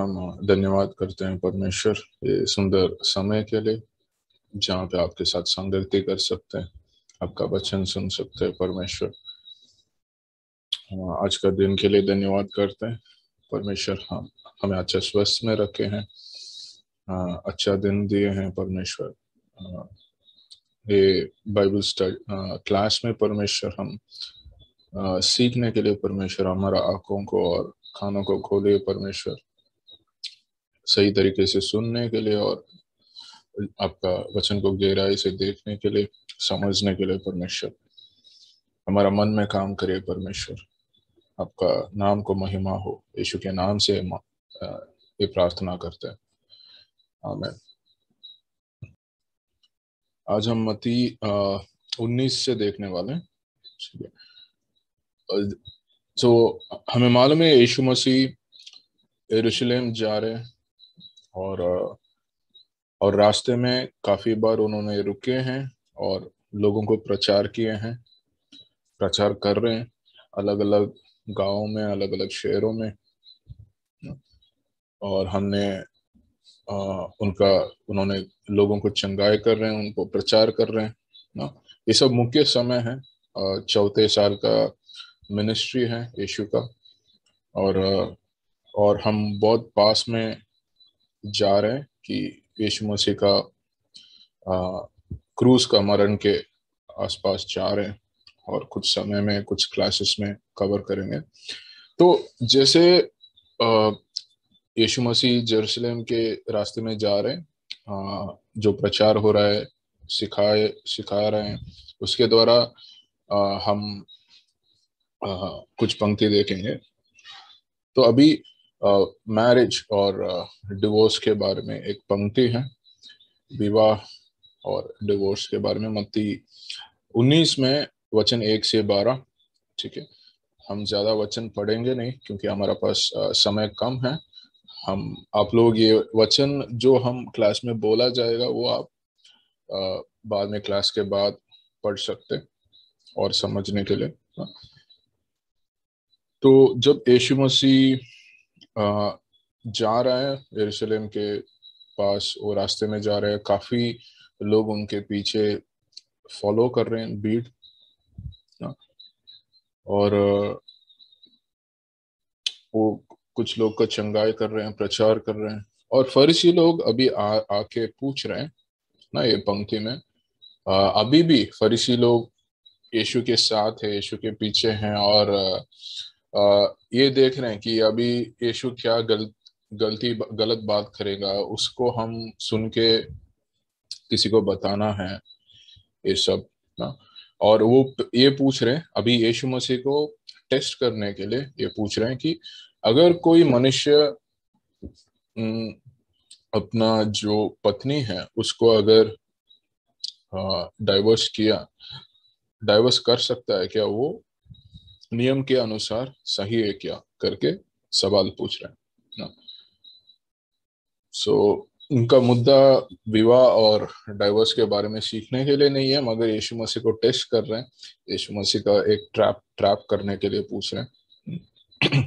हम धन्यवाद करते हैं परमेश्वर ये सुंदर समय के लिए जहाँ पे आपके साथ संगति कर सकते हैं आपका वचन सुन सकते हैं परमेश्वर हाँ, आज का दिन के लिए धन्यवाद करते हैं परमेश्वर हम हमें अच्छा स्वस्थ में रखे हैं हाँ, अच्छा दिन दिए हैं परमेश्वर हाँ, ये बाइबल स्टडी क्लास में परमेश्वर हम सीखने के लिए परमेश्वर हमारा आंखों को और खानों को खोले परमेश्वर सही तरीके से सुनने के लिए और आपका वचन को गहराई से देखने के लिए समझने के लिए परमेश्वर हमारा मन में काम करे परमेश्वर आपका नाम को महिमा हो यीशु के नाम से ये प्रार्थना करते हैं आमेन आज हम मती उन्नीस से देखने वाले हैं तो हमें मालूम है यीशु मसीह यरूशलेम जा रहे हैं और और रास्ते में काफ़ी बार उन्होंने रुके हैं और लोगों को प्रचार किए हैं प्रचार कर रहे हैं अलग अलग गाँव में अलग अलग शहरों में और हमने आ, उनका उन्होंने लोगों को चंगाई कर रहे हैं उनको प्रचार कर रहे हैं ना ये सब मुख्य समय है चौथे साल का मिनिस्ट्री है यीशु का और और हम बहुत पास में जा रहे हैं कि यीशु मसीह का क्रूज का मरण के आसपास जा रहे हैं और कुछ समय में कुछ क्लासेस में कवर करेंगे तो जैसे यीशु मसीह जेरूशलेम के रास्ते में जा रहे हैं जो प्रचार हो रहा है सिखाए सिखा रहे हैं उसके द्वारा हम आ, कुछ पंक्ति देखेंगे तो अभी मैरिज और डिवोर्स के बारे में एक पंक्ति है विवाह और डिवोर्स के बारे में मत्ती 19 में वचन एक से बारह ठीक है हम ज़्यादा वचन पढ़ेंगे नहीं क्योंकि हमारा पास समय कम है हम आप लोग ये वचन जो हम क्लास में बोला जाएगा वो आप uh, बाद में क्लास के बाद पढ़ सकते और समझने के लिए हाँ। तो जब यशु मसीह जा रहा है यरूशलेम के पास वो रास्ते में जा रहे हैं काफी लोग उनके पीछे फॉलो कर रहे हैं भीड़ हाँ। और वो कुछ लोग का चंगाई कर रहे हैं प्रचार कर रहे हैं और फरीसी लोग अभी आ आके पूछ रहे हैं ना ये पंक्ति में आ, अभी भी फरीसी लोग यीशु के साथ है यीशु के पीछे हैं और ये देख रहे हैं कि अभी यीशु क्या गलत गलती गलत बात करेगा उसको हम सुन के किसी को बताना है ये सब ना और वो ये पूछ रहे हैं अभी यीशु मसीह को टेस्ट करने के लिए ये पूछ रहे हैं कि अगर कोई मनुष्य अपना जो पत्नी है उसको अगर डाइवोर्स किया डाइवर्स कर सकता है क्या वो नियम के अनुसार सही है क्या करके सवाल पूछ रहे हैं ना सो so, उनका मुद्दा विवाह और डाइवोर्स के बारे में सीखने के लिए नहीं है मगर यीशु मसीह को टेस्ट कर रहे हैं यीशु मसीह का एक ट्रैप ट्रैप करने के लिए पूछ रहे हैं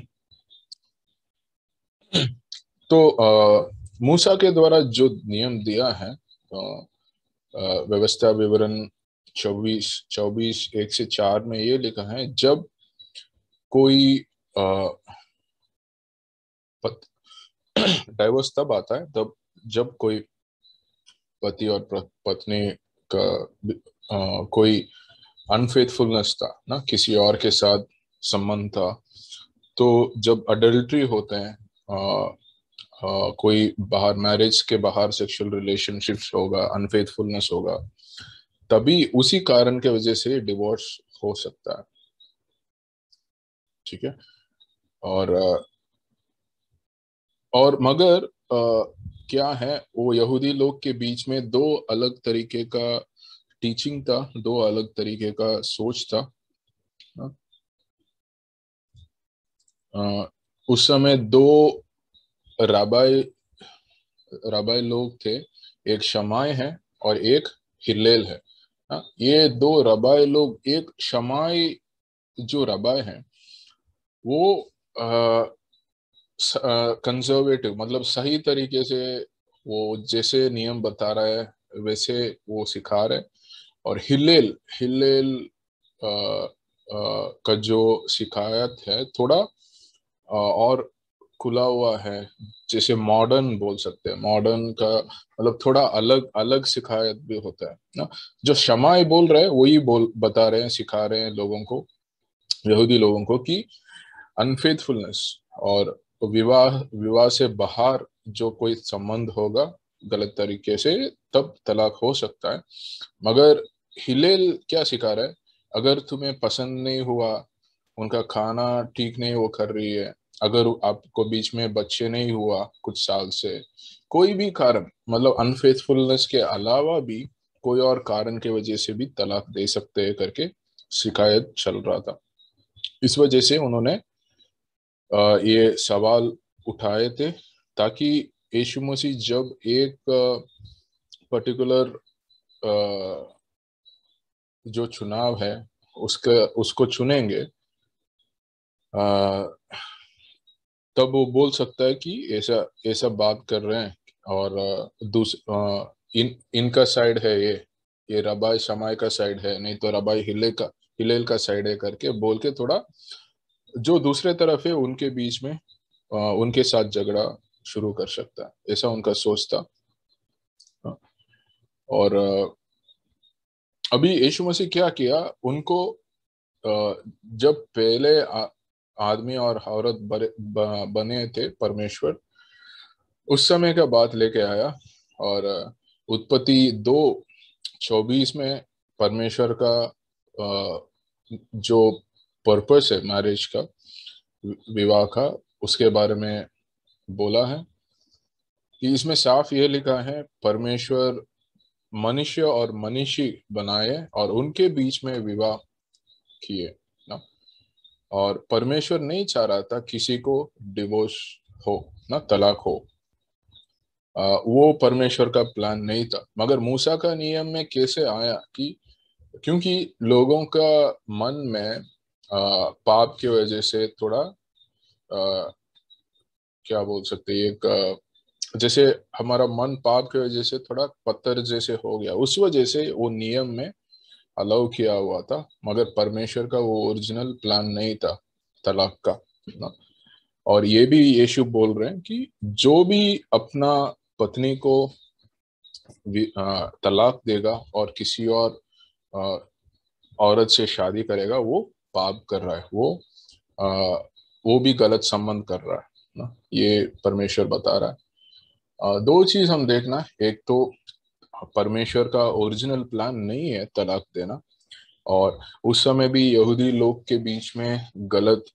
तो मूसा के द्वारा जो नियम दिया है तो, व्यवस्था विवरण चौबीस चौबीस एक से चार में ये लिखा है जब कोई डाइवोर्स तब आता है तब जब कोई पति और पत्नी का आ, कोई अनफेथफुलनेस था ना किसी और के साथ संबंध था तो जब अडल्ट्री होते हैं आ, आ, कोई बाहर मैरिज के बाहर सेक्सुअल रिलेशनशिप्स होगा अनफेथफुलनेस होगा तभी उसी कारण के वजह से डिवोर्स हो सकता है ठीक है और और मगर आ, क्या है वो यहूदी लोग के बीच में दो अलग तरीके का टीचिंग था दो अलग तरीके का सोच था आ, हाँ। उस समय दो राबाई राबाई लोग थे एक शमाय है और एक हिलेल है हाँ, ये दो रबाई लोग एक शमाई जो रबाई हैं वो कंजर्वेटिव मतलब सही तरीके से वो जैसे नियम बता रहा है वैसे वो सिखा रहे और हिलेल हिलेल आ, आ, का जो शिकायत है थोड़ा आ, और खुला हुआ है जैसे मॉडर्न बोल सकते हैं मॉडर्न का मतलब थोड़ा अलग अलग शिकायत भी होता है ना जो शमाई बोल रहे हैं वही बोल बता रहे हैं सिखा रहे हैं लोगों को यहूदी लोगों को कि अनफेथफुलनेस और विवाह विवाह से बाहर जो कोई संबंध होगा गलत तरीके से तब तलाक हो सकता है मगर हिलेल क्या सिखा रहा है अगर तुम्हें पसंद नहीं हुआ उनका खाना ठीक नहीं वो कर रही है अगर आपको बीच में बच्चे नहीं हुआ कुछ साल से कोई भी कारण मतलब अनफेथफुलनेस के अलावा भी कोई और कारण के वजह से भी तलाक दे सकते हैं करके शिकायत चल रहा था इस वजह से उन्होंने ये सवाल उठाए थे ताकि यीशु मसीह जब एक पर्टिकुलर जो चुनाव है उसका उसको चुनेंगे तब वो बोल सकता है कि ऐसा ऐसा बात कर रहे हैं और दूस इन इनका साइड है ये ये रबाई समाय का साइड है नहीं तो रबाई हिले का हिलेल का साइड है करके बोल के थोड़ा जो दूसरे तरफ है उनके बीच में उनके साथ झगड़ा शुरू कर सकता है ऐसा उनका सोच था हाँ। और अभी यीशु मसीह क्या किया उनको जब पहले आदमी और औरत बने थे परमेश्वर उस समय का बात लेके आया और उत्पत्ति दो चौबीस में परमेश्वर का जो पर्पस है मैरिज का विवाह का उसके बारे में बोला है कि इसमें साफ यह लिखा है परमेश्वर मनुष्य और मनीषी बनाए और उनके बीच में विवाह किए ना और परमेश्वर नहीं चाह रहा था किसी को डिवोर्स हो ना तलाक हो आ, वो परमेश्वर का प्लान नहीं था मगर मूसा का नियम में कैसे आया कि क्योंकि लोगों का मन में पाप की वजह से थोड़ा आ, क्या बोल सकते हैं एक जैसे हमारा मन पाप की वजह से थोड़ा पत्थर जैसे हो गया उस वजह से वो नियम में अलाउ किया हुआ था मगर परमेश्वर का वो ओरिजिनल प्लान नहीं था तलाक का ना और ये भी यीशु बोल रहे हैं कि जो भी अपना पत्नी को तलाक देगा और किसी और औरत से शादी करेगा वो पाप कर रहा है वो आ, वो भी गलत संबंध कर रहा है ना ये परमेश्वर बता रहा है आ, दो चीज हम देखना एक तो परमेश्वर का ओरिजिनल प्लान नहीं है तलाक देना और उस समय भी यहूदी लोग के बीच में गलत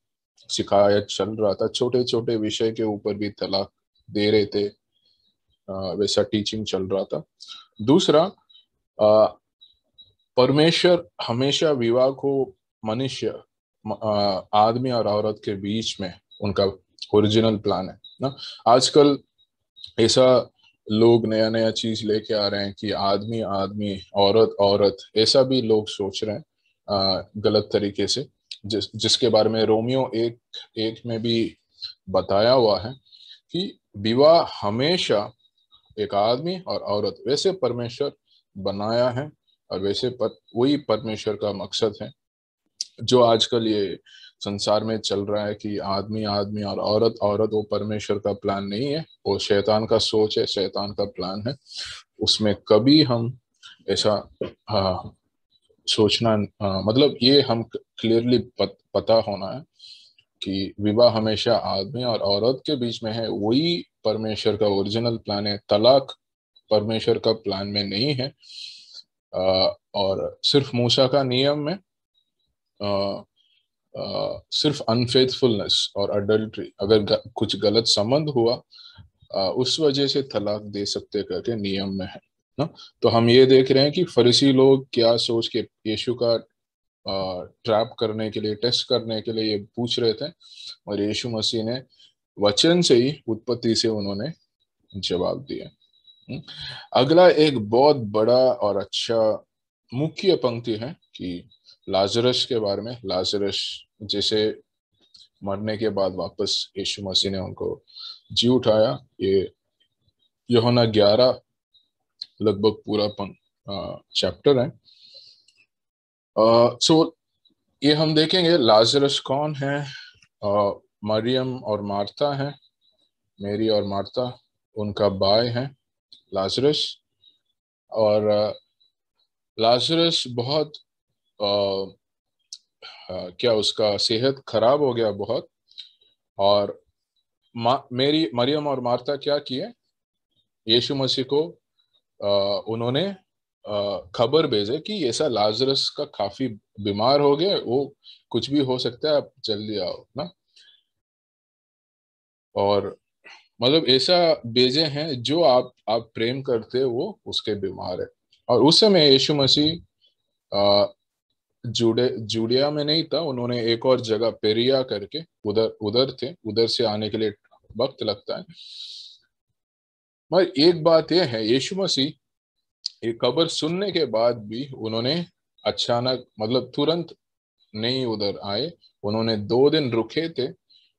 शिकायत चल रहा था छोटे छोटे विषय के ऊपर भी तलाक दे रहे थे आ, वैसा टीचिंग चल रहा था दूसरा आ, परमेश्वर हमेशा विवाह को मनुष्य आदमी और औरत के बीच में उनका ओरिजिनल प्लान है ना आजकल ऐसा लोग नया नया चीज लेके आ रहे हैं कि आदमी आदमी औरत औरत ऐसा भी लोग सोच रहे हैं आ, गलत तरीके से जिस जिसके बारे में रोमियो एक एक में भी बताया हुआ है कि विवाह हमेशा एक आदमी और औरत वैसे परमेश्वर बनाया है और वैसे पर, वही परमेश्वर का मकसद है जो आजकल ये संसार में चल रहा है कि आदमी आदमी और औरत औरत वो परमेश्वर का प्लान नहीं है वो शैतान का सोच है शैतान का प्लान है उसमें कभी हम ऐसा सोचना आ, मतलब ये हम क्लियरली पत, पता होना है कि विवाह हमेशा आदमी और औरत के बीच में है वही परमेश्वर का ओरिजिनल प्लान है तलाक परमेश्वर का प्लान में नहीं है आ, और सिर्फ मूसा का नियम में Uh, uh, सिर्फ अनफेथफुलनेस और अडल्ट्री अगर कुछ गलत संबंध हुआ uh, उस वजह से तलाक दे सकते करके नियम में है ना तो हम ये देख रहे हैं कि फरीसी लोग क्या सोच के यीशु का ट्रैप करने के लिए टेस्ट करने के लिए ये पूछ रहे थे और यीशु मसीह ने वचन से ही उत्पत्ति से उन्होंने जवाब दिया हम्म? अगला एक बहुत बड़ा और अच्छा मुख्य पंक्ति है कि लाजरस के बारे में लाजरस जैसे मरने के बाद वापस यीशु मसीह ने उनको जी उठाया ये योना ग्यारह लगभग पूरा चैप्टर है सो ये हम देखेंगे लाजरस कौन है आ, मरियम और मार्ता है मेरी और मार्ता उनका बाय है लाजरस और लाजरस बहुत क्या उसका सेहत खराब हो गया बहुत और मेरी मरियम और मार्ता क्या किए यीशु मसीह को अः उन्होंने खबर भेजे कि ऐसा लाजरस का काफी बीमार हो गया वो कुछ भी हो सकता है आप जल्दी आओ ना और मतलब ऐसा बेजे हैं जो आप आप प्रेम करते हो उसके बीमार है और उस समय यीशु मसीह जुडे जुड़िया में नहीं था उन्होंने एक और जगह पेरिया करके उधर उधर थे उधर से आने के लिए वक्त लगता है मगर एक बात यह है यीशु मसीह ये खबर सुनने के बाद भी उन्होंने अचानक मतलब तुरंत नहीं उधर आए उन्होंने दो दिन रुके थे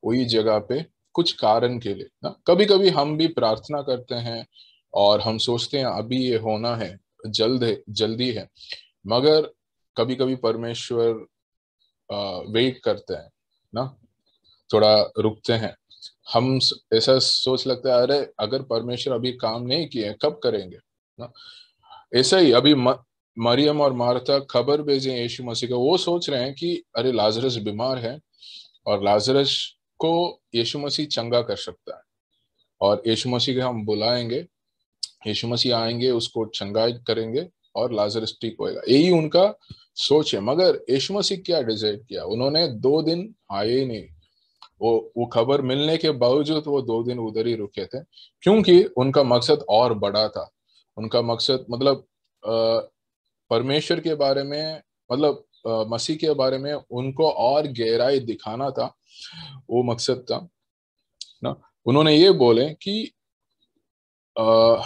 वही जगह पे कुछ कारण के लिए ना कभी कभी हम भी प्रार्थना करते हैं और हम सोचते हैं अभी ये होना है जल्द है जल्दी है मगर कभी कभी परमेश्वर वेट करते हैं ना थोड़ा रुकते हैं हम ऐसा सोच लगता है अरे अगर परमेश्वर अभी काम नहीं किए कब करेंगे ना ऐसा ही अभी म, मरियम और मारता खबर भेजे यीशु मसीह का वो सोच रहे हैं कि अरे लाजरस बीमार है और लाजरस को यीशु मसीह चंगा कर सकता है और यीशु मसीह के हम बुलाएंगे यीशु मसीह आएंगे उसको चंगा करेंगे और लाजरस ठीक होएगा यही उनका सोचे मगर यीशु मसीह क्या डिसाइड किया उन्होंने दो दिन आए ही नहीं वो वो खबर मिलने के बावजूद वो दो दिन उधर ही रुके थे क्योंकि उनका मकसद और बड़ा था उनका मकसद मतलब परमेश्वर के बारे में मतलब मसीह के बारे में उनको और गहराई दिखाना था वो मकसद था ना उन्होंने ये बोले कि आ,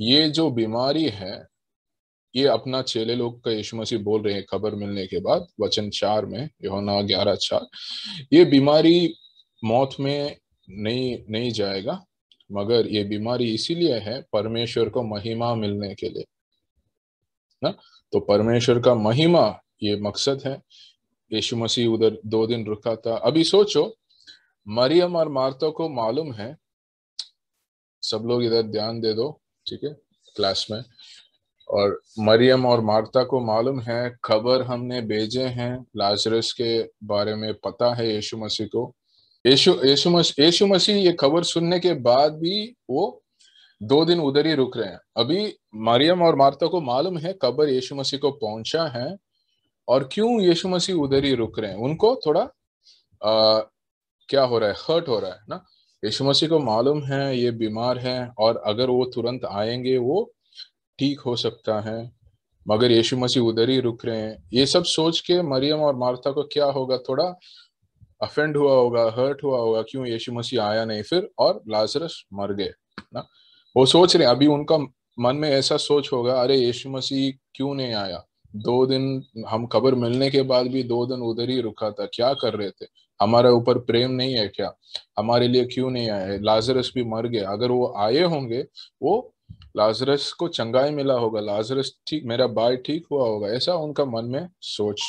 ये जो बीमारी है ये अपना चेले लोग का यीशु मसीह बोल रहे हैं खबर मिलने के बाद वचन चार में योना ग्यारह चार ये बीमारी मौत में नहीं नहीं जाएगा मगर ये बीमारी इसीलिए है परमेश्वर को महिमा मिलने के लिए ना तो परमेश्वर का महिमा ये मकसद है यीशु मसीह उधर दो दिन रुका था अभी सोचो मरियम और मार्तो को मालूम है सब लोग इधर ध्यान दे दो ठीक है क्लास में और मरियम और मार्ता को मालूम है खबर हमने भेजे हैं लाजरस के बारे में पता है यीशु मसीह को यीशु यीशु मसीह यीशु मसीह ये खबर सुनने के बाद भी वो दो दिन उधर ही रुक रहे हैं अभी मरियम और मार्ता को मालूम है खबर यीशु मसीह को पहुंचा है और क्यों यीशु मसीह उधर ही रुक रहे हैं उनको थोड़ा आ, क्या हो रहा है हर्ट हो रहा है ना यीशु मसीह को मालूम है ये बीमार है और अगर वो तुरंत आएंगे वो ठीक हो सकता है मगर यीशु मसीह उधर ही रुक रहे हैं ये सब सोच के मरियम और मार्था को क्या होगा थोड़ा अफेंड हुआ होगा हर्ट हुआ होगा क्यों यीशु मसीह आया नहीं फिर और लाजरस मर गए ना वो सोच रहे अभी उनका मन में ऐसा सोच होगा अरे यीशु मसीह क्यों नहीं आया दो दिन हम खबर मिलने के बाद भी दो दिन उधर ही रुका था क्या कर रहे थे हमारे ऊपर प्रेम नहीं है क्या हमारे लिए क्यों नहीं है लाजरस भी मर गए अगर वो आए होंगे वो लाजरस को चंगाई मिला होगा लाजरस ठीक मेरा भाई ठीक हुआ होगा ऐसा उनका मन में सोच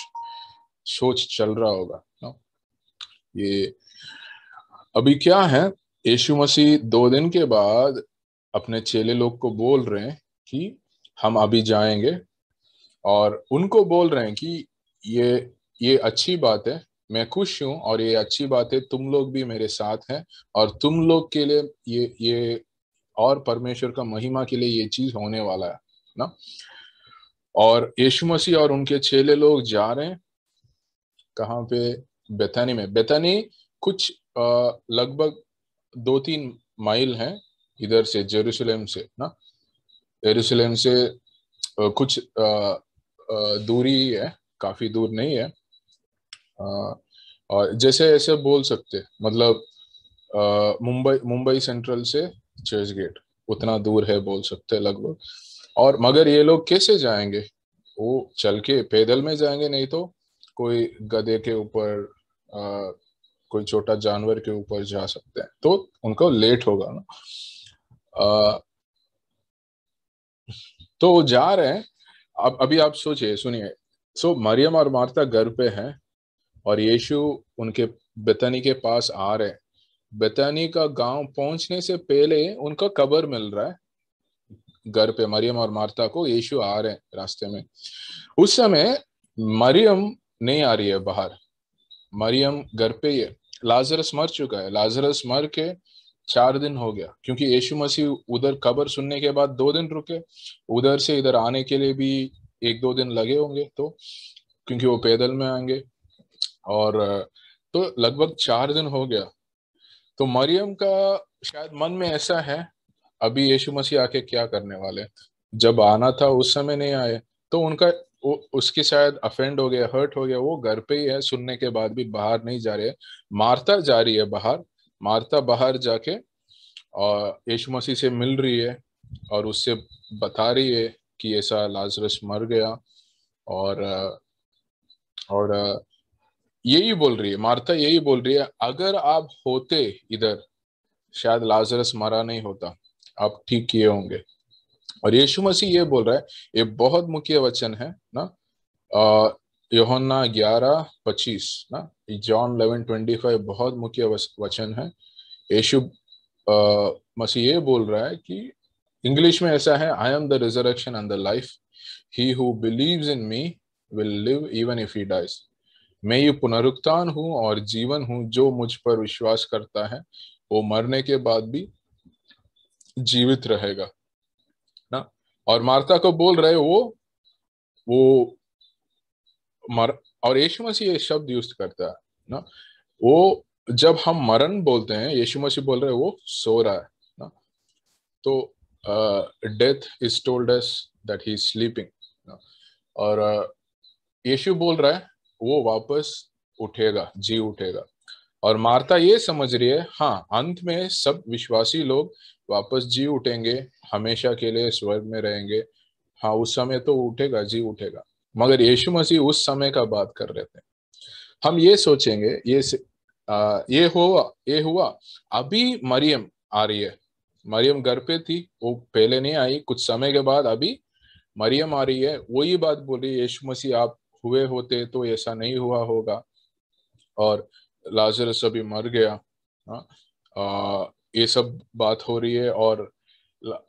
सोच चल रहा होगा ना? ये अभी क्या है यीशु मसीह दो दिन के बाद अपने चेले लोग को बोल रहे हैं कि हम अभी जाएंगे और उनको बोल रहे हैं कि ये ये अच्छी बात है मैं खुश हूं और ये अच्छी बात है तुम लोग भी मेरे साथ हैं और तुम लोग के लिए ये ये और परमेश्वर का महिमा के लिए ये चीज होने वाला है ना और यीशु मसीह और उनके चेले लोग जा रहे हैं कहाँ पे बेतानी में बेतानी कुछ लगभग दो तीन माइल है इधर से जेरूशलेम से ना जेरूसलम से कुछ दूरी है काफी दूर नहीं है और जैसे ऐसे बोल सकते मतलब मुंबई मुंबई सेंट्रल से चर्च गेट उतना दूर है बोल सकते लगभग और मगर ये लोग कैसे जाएंगे वो चल के पैदल में जाएंगे नहीं तो कोई गधे के ऊपर कोई छोटा जानवर के ऊपर जा सकते हैं तो उनको लेट होगा ना आ, तो वो जा रहे हैं अब अभी आप सोचिए सुनिए सो मरियम और मार्ता घर पे हैं और यीशु उनके बेतनी के पास आ रहे हैं बेतानी का गांव पहुंचने से पहले उनका कबर मिल रहा है घर पे मरियम और मार्ता को यीशु आ रहे हैं रास्ते में उस समय मरियम नहीं आ रही है बाहर मरियम घर पे ही है लाजरस मर चुका है लाजरस मर के चार दिन हो गया क्योंकि यीशु मसीह उधर खबर सुनने के बाद दो दिन रुके उधर से इधर आने के लिए भी एक दो दिन लगे होंगे तो क्योंकि वो पैदल में आएंगे और तो लगभग चार दिन हो गया तो मरियम का शायद मन में ऐसा है अभी यीशु मसीह आके क्या करने वाले जब आना था उस समय नहीं आए तो उनका उसकी शायद अफेंड हो गया हर्ट हो गया वो घर पे ही है सुनने के बाद भी बाहर नहीं जा रहे मारता जा रही है बाहर मारता बाहर जाके और यीशु मसीह से मिल रही है और उससे बता रही है कि ऐसा लाजरस मर गया और और यही बोल रही है मार्था यही बोल रही है अगर आप होते इधर शायद लाजरस मरा नहीं होता आप ठीक किए होंगे और यीशु मसीह ये बोल रहा है ये बहुत मुख्य वचन है ना योहन्ना ग्यारह पच्चीस ना जॉन लेवन ट्वेंटी फाइव बहुत मुख्य वचन है यीशु मसीह ये बोल रहा है कि इंग्लिश में ऐसा है I am the resurrection and the life he who believe in me will live even if he dies मैं ये पुनरुक्तान हूँ और जीवन हूँ जो मुझ पर विश्वास करता है वो मरने के बाद भी जीवित रहेगा ना और मार्ता को बोल रहे वो वो मर और यीशु मसीह ये शब्द यूज करता है ना वो जब हम मरण बोलते हैं यीशु मसीह बोल रहे वो सो रहा है ना तो death is told us that he is sleeping और uh, यीशु बोल रहा है वो वापस उठेगा जी उठेगा और मार्ता ये समझ रही है हाँ अंत में सब विश्वासी लोग वापस जी उठेंगे हमेशा के लिए स्वर्ग में रहेंगे हाँ उस समय तो उठेगा जी उठेगा मगर यीशु मसीह उस समय का बात कर रहे थे हम ये सोचेंगे ये आ, ये हुआ ये हुआ अभी मरियम आ रही है मरियम घर पे थी वो पहले नहीं आई कुछ समय के बाद अभी मरियम आ रही है वही बात बोली यीशु मसीह आप हुए होते तो ऐसा नहीं हुआ होगा और लाजर अभी मर गया हाँ, आ, ये सब बात हो रही है और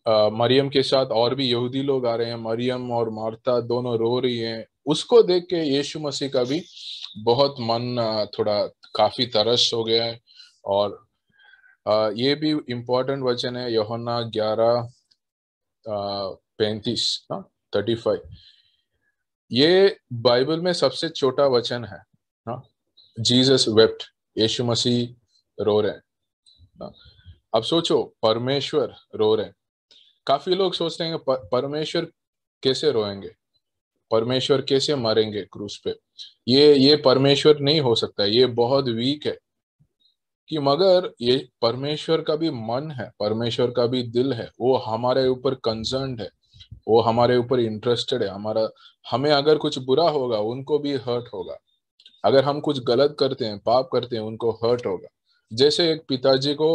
आ, मरियम के साथ और भी यहूदी लोग आ रहे हैं मरियम और मार्ता दोनों रो रही हैं उसको देख के यीशु मसीह का भी बहुत मन थोड़ा काफी तरस हो गया है और आ, ये भी इम्पोर्टेंट वचन है योहना ग्यारह पैंतीस थर्टी हाँ, फाइव ये बाइबल में सबसे छोटा वचन है हाँ? जीसस वेप्ट यीशु मसीह रो रहे हैं हाँ? अब सोचो परमेश्वर रो रहे हैं काफी लोग सोचते हैं परमेश्वर कैसे रोएंगे परमेश्वर कैसे मरेंगे क्रूस पे ये ये परमेश्वर नहीं हो सकता ये बहुत वीक है कि मगर ये परमेश्वर का भी मन है परमेश्वर का भी दिल है वो हमारे ऊपर कंसर्न है वो हमारे ऊपर इंटरेस्टेड है हमारा हमें अगर कुछ बुरा होगा उनको भी हर्ट होगा अगर हम कुछ गलत करते हैं पाप करते हैं उनको हर्ट होगा जैसे एक पिताजी को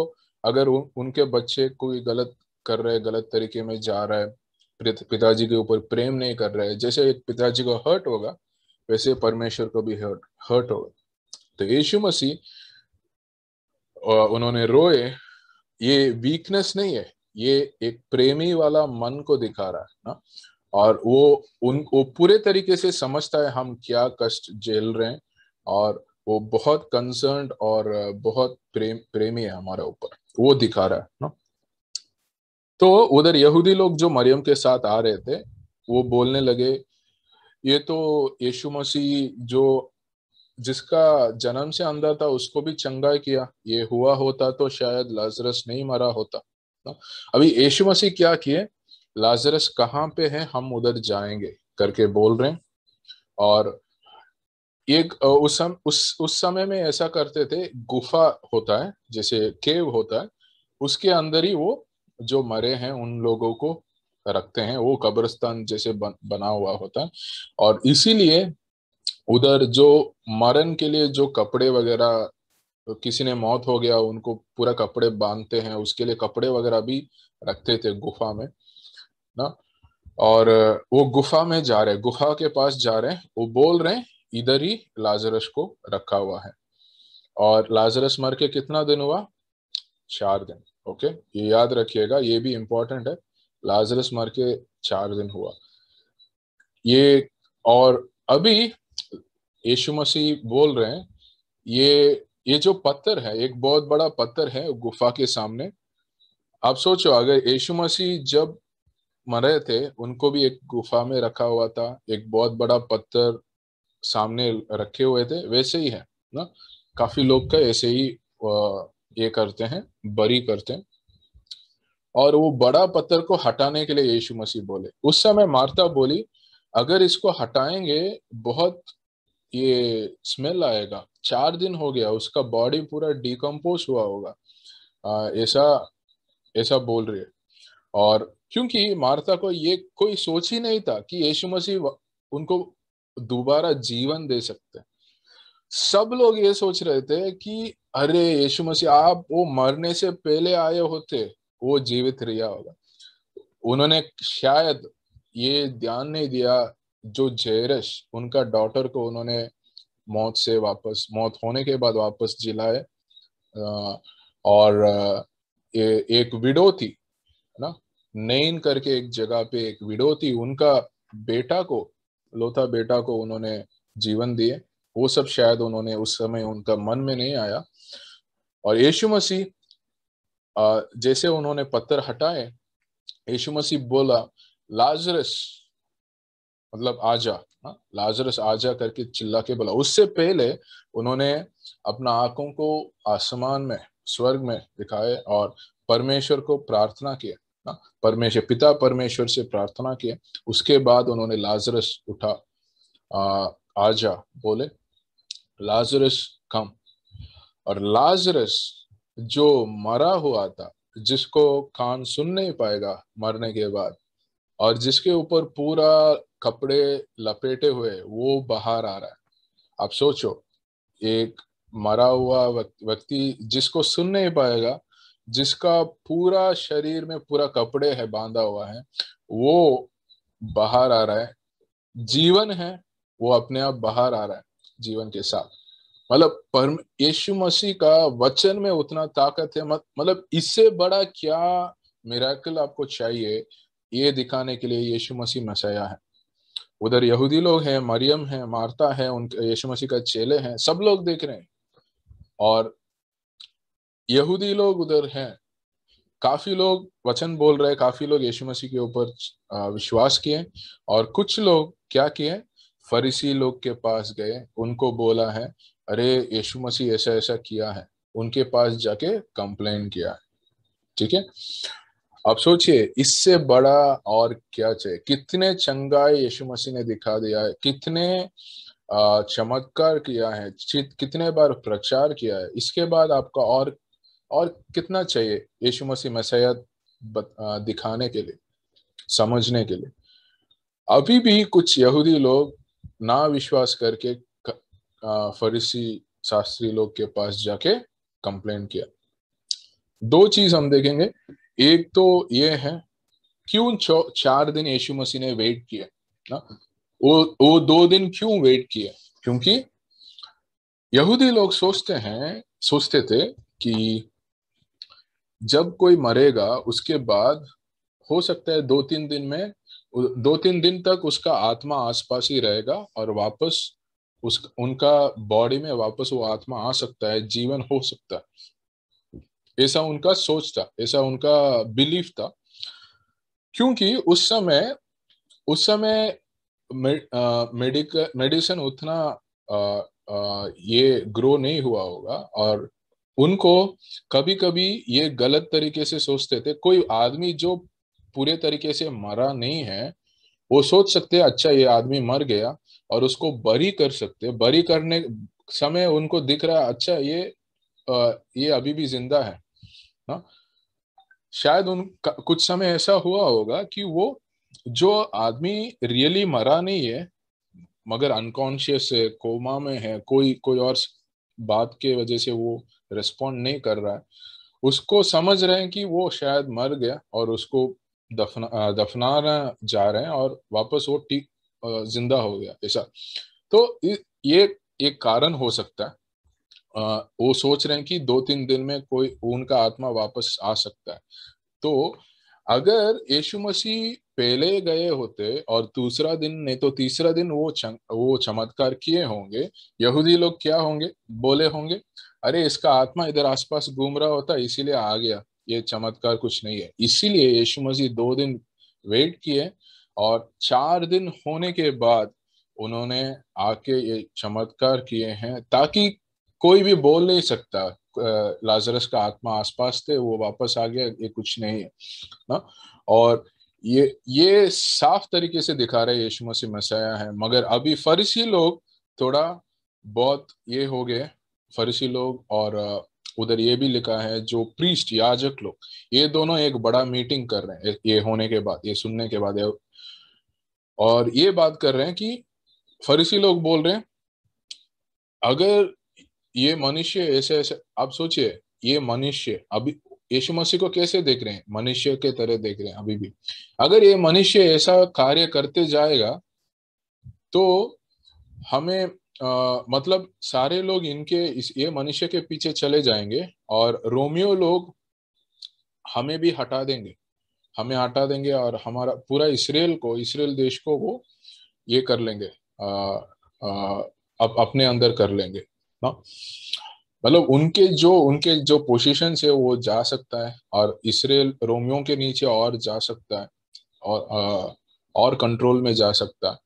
अगर उ, उनके बच्चे कोई गलत कर रहे गलत तरीके में जा रहा है पिताजी के ऊपर प्रेम नहीं कर रहे जैसे एक पिताजी को हर्ट होगा वैसे परमेश्वर को भी हर्ट हर्ट होगा तो यीशु मसीह उन्होंने रोए ये वीकनेस नहीं है ये एक प्रेमी वाला मन को दिखा रहा है ना और वो उन वो पूरे तरीके से समझता है हम क्या कष्ट झेल रहे हैं और वो बहुत कंसर्न और बहुत प्रेम प्रेमी है हमारे ऊपर वो दिखा रहा है ना तो उधर यहूदी लोग जो मरियम के साथ आ रहे थे वो बोलने लगे ये तो यीशु मसीह जो जिसका जन्म से अंधा था उसको भी चंगा किया ये हुआ होता तो शायद लाजरस नहीं मरा होता अभी यशु मसीह क्या किए लाजरस कहाँ पे है हम उधर जाएंगे करके बोल रहे हैं और एक उस सम, उस उस समय में ऐसा करते थे गुफा होता है जैसे केव होता है उसके अंदर ही वो जो मरे हैं उन लोगों को रखते हैं वो कब्रस्तान जैसे बन, बना हुआ होता है और इसीलिए उधर जो मरण के लिए जो कपड़े वगैरह तो किसी ने मौत हो गया उनको पूरा कपड़े बांधते हैं उसके लिए कपड़े वगैरह भी रखते थे गुफा में ना और वो गुफा में जा रहे गुफा के पास जा रहे हैं वो बोल रहे हैं इधर ही लाजरस को रखा हुआ है और लाजरस मर के कितना दिन हुआ चार दिन ओके ये याद रखिएगा ये भी इम्पोर्टेंट है लाजरस मर के चार दिन हुआ ये और अभी यीशु मसीह बोल रहे हैं ये ये जो पत्थर है एक बहुत बड़ा पत्थर है गुफा के सामने आप सोचो अगर यीशु मसीह जब मरे थे उनको भी एक गुफा में रखा हुआ था एक बहुत बड़ा पत्थर सामने रखे हुए थे वैसे ही है ना काफी लोग का ऐसे ही ये करते हैं बरी करते हैं और वो बड़ा पत्थर को हटाने के लिए यीशु मसीह बोले उस समय मार्ता बोली अगर इसको हटाएंगे बहुत ये स्मेल आएगा चार दिन हो गया उसका बॉडी पूरा डिकम्पोज हुआ होगा ऐसा ऐसा बोल रही है और क्योंकि मार्था को ये कोई सोच ही नहीं था कि यीशु मसीह उनको दोबारा जीवन दे सकते हैं सब लोग ये सोच रहे थे कि अरे यीशु मसीह आप वो मरने से पहले आए होते वो जीवित रिया होगा उन्होंने शायद ये ध्यान नहीं दिया जो जयरश उनका डॉटर को उन्होंने मौत से वापस मौत होने के बाद वापस जिलाए और ए, एक विडो थी ना नैन करके एक जगह पे एक विडो थी उनका बेटा को लोथा बेटा को उन्होंने जीवन दिए वो सब शायद उन्होंने उस समय उनका मन में नहीं आया और यीशु मसीह जैसे उन्होंने पत्थर हटाए यीशु मसीह बोला लाजरस मतलब आजा हाँ, लाजरस आजा करके चिल्ला के बोला उससे पहले उन्होंने अपना आंखों को आसमान में स्वर्ग में दिखाए और परमेश्वर को प्रार्थना किया ना हाँ, परमेश्वर पिता परमेश्वर से प्रार्थना किया उसके बाद उन्होंने लाजरस उठा आ, आजा बोले लाजरस कम और लाजरस जो मरा हुआ था जिसको कान सुन नहीं पाएगा मरने के बाद और जिसके ऊपर पूरा कपड़े लपेटे हुए वो बाहर आ रहा है आप सोचो एक मरा हुआ व्यक्ति जिसको सुन नहीं पाएगा जिसका पूरा शरीर में पूरा कपड़े है बांधा हुआ है वो बाहर आ रहा है जीवन है वो अपने आप बाहर आ रहा है जीवन के साथ मतलब परम यीशु मसीह का वचन में उतना ताकत है मतलब इससे बड़ा क्या मेराकल आपको चाहिए ये दिखाने के लिए यीशु मसीह मसाया है उधर यहूदी लोग हैं मरियम है मारता है उनके यीशु मसीह का चेले हैं सब लोग देख रहे हैं और यहूदी लोग उधर हैं काफी लोग वचन बोल रहे काफी लोग यीशु मसीह के ऊपर विश्वास किए और कुछ लोग क्या किए फरीसी लोग के पास गए उनको बोला है अरे यीशु मसीह ऐसा ऐसा किया है उनके पास जाके कंप्लेन किया है ठीक है आप सोचिए इससे बड़ा और क्या चाहिए कितने चंगाई यीशु मसीह ने दिखा दिया है कितने चमत्कार किया है कितने बार प्रचार किया है इसके बाद आपका और और कितना चाहिए यीशु मसीह मसीहत दिखाने के लिए समझने के लिए अभी भी कुछ यहूदी लोग ना विश्वास करके फरीसी शास्त्री लोग के पास जाके कंप्लेन किया दो चीज हम देखेंगे एक तो ये है क्यों चार दिन यीशु मसीह ने वेट किया ना वो वो दो दिन क्यों वेट किया क्योंकि यहूदी लोग सोचते हैं सोचते थे कि जब कोई मरेगा उसके बाद हो सकता है दो तीन दिन में दो तीन दिन तक उसका आत्मा आसपास ही रहेगा और वापस उस उनका बॉडी में वापस वो आत्मा आ सकता है जीवन हो सकता है ऐसा उनका सोच था ऐसा उनका बिलीफ था क्योंकि उस समय उस समय मेडिकल मेडिसिन उतना आ, आ, ये ग्रो नहीं हुआ होगा और उनको कभी कभी ये गलत तरीके से सोचते थे कोई आदमी जो पूरे तरीके से मरा नहीं है वो सोच सकते अच्छा ये आदमी मर गया और उसको बरी कर सकते बरी करने समय उनको दिख रहा अच्छा ये ये अभी भी जिंदा है ना शायद उन कुछ समय ऐसा हुआ होगा कि वो जो आदमी रियली मरा नहीं है मगर अनकॉन्शियस है कोमा में है कोई कोई और बात के वजह से वो रिस्पॉन्ड नहीं कर रहा है उसको समझ रहे हैं कि वो शायद मर गया और उसको दफना दफनाना जा रहे हैं और वापस वो ठीक जिंदा हो गया ऐसा तो ये एक कारण हो सकता है वो सोच रहे हैं कि दो तीन दिन में कोई उनका आत्मा वापस आ सकता है तो अगर यीशु मसीह पहले गए होते और दूसरा दिन नहीं तो तीसरा दिन वो चम, वो चमत्कार किए होंगे यहूदी लोग क्या होंगे बोले होंगे अरे इसका आत्मा इधर आसपास घूम रहा होता इसीलिए आ गया ये चमत्कार कुछ नहीं है इसीलिए यीशु मसीह दो दिन वेट किए और चार दिन होने के बाद उन्होंने आके ये चमत्कार किए हैं ताकि कोई भी बोल नहीं सकता लाजरस का आत्मा आसपास थे वो वापस आ गया ये कुछ नहीं है ना और ये ये साफ तरीके से दिखा रहे यीशु मसीह मसाया है मगर अभी फरीसी लोग थोड़ा बहुत ये हो गए फरीसी लोग और उधर ये भी लिखा है जो प्रीस्ट याजक लोग ये दोनों एक बड़ा मीटिंग कर रहे हैं ये होने के बाद ये सुनने के बाद और ये बात कर रहे हैं कि फरीसी लोग बोल रहे हैं अगर ये मनुष्य ऐसे ऐसे आप सोचिए ये मनुष्य अभी यीशु मसीह को कैसे देख रहे हैं मनुष्य के तरह देख रहे हैं अभी भी अगर ये मनुष्य ऐसा कार्य करते जाएगा तो हमें आ, मतलब सारे लोग इनके इस ये मनुष्य के पीछे चले जाएंगे और रोमियो लोग हमें भी हटा देंगे हमें हटा देंगे और हमारा पूरा इसराइल को इसराइल देश को वो ये कर लेंगे आ, आ, अप, अपने अंदर कर लेंगे ना हाँ। मतलब उनके जो उनके जो पोजीशन है वो जा सकता है और इसराइल रोमियो के नीचे और जा सकता है और आ, और कंट्रोल में जा सकता है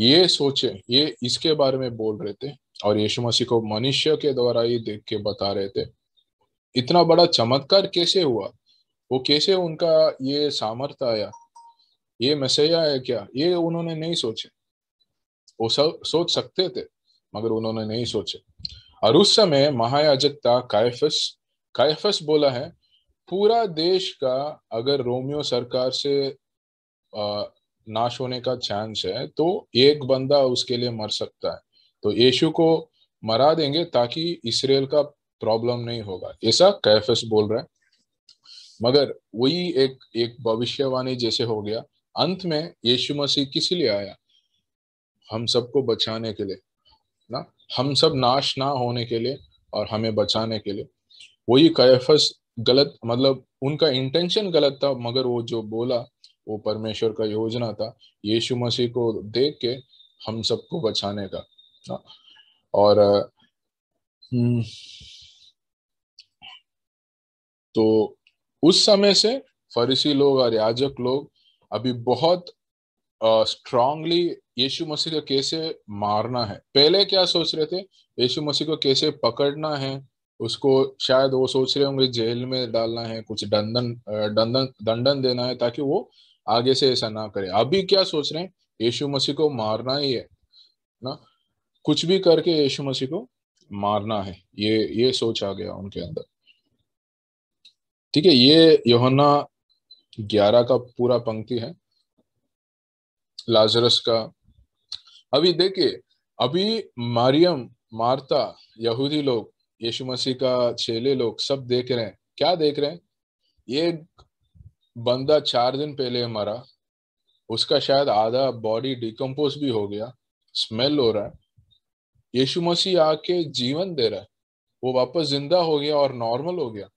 ये सोचे ये इसके बारे में बोल रहे थे और यीशु मसीह को मनुष्य के द्वारा ही देख के बता रहे थे इतना बड़ा चमत्कार कैसे हुआ वो कैसे उनका ये सामर्थ्य आया ये मैसेज आया क्या ये उन्होंने नहीं सोचे वो सब सोच सकते थे मगर उन्होंने नहीं सोचे और उस समय महायाजक था कायफस कायफस बोला है पूरा देश का अगर रोमियो सरकार से नाश होने का चांस है तो एक बंदा उसके लिए मर सकता है तो यीशु को मरा देंगे ताकि इसराइल का प्रॉब्लम नहीं होगा ऐसा कैफस बोल रहा है मगर वही एक एक भविष्यवाणी जैसे हो गया अंत में यीशु मसीह किस लिए आया हम सबको बचाने के लिए ना हम सब नाश ना होने के लिए और हमें बचाने के लिए वही कैफस गलत मतलब उनका इंटेंशन गलत था मगर वो जो बोला वो परमेश्वर का योजना था यीशु मसीह को देख के हम सबको बचाने का ना और हम्म, तो उस समय से फरीसी लोग और याजक लोग अभी बहुत स्ट्रांगली यीशु मसीह को कैसे मारना है पहले क्या सोच रहे थे यीशु मसीह को कैसे पकड़ना है उसको शायद वो सोच रहे होंगे जेल में डालना है कुछ दंडन दंडन दंडन देना है ताकि वो आगे से ऐसा ना करे अभी क्या सोच रहे हैं यीशु मसीह को मारना ही है ना कुछ भी करके यीशु मसीह को मारना है ये ये सोच आ गया उनके अंदर ठीक है ये योहना ग्यारह का पूरा पंक्ति है लाजरस का अभी देखिए अभी मारियम मार्ता यहूदी लोग यीशु मसीह का चेले लोग सब देख रहे हैं क्या देख रहे हैं ये बंदा चार दिन पहले मरा उसका शायद आधा बॉडी डिकम्पोज भी हो गया स्मेल हो रहा है यीशु मसीह आके जीवन दे रहा है वो वापस जिंदा हो गया और नॉर्मल हो गया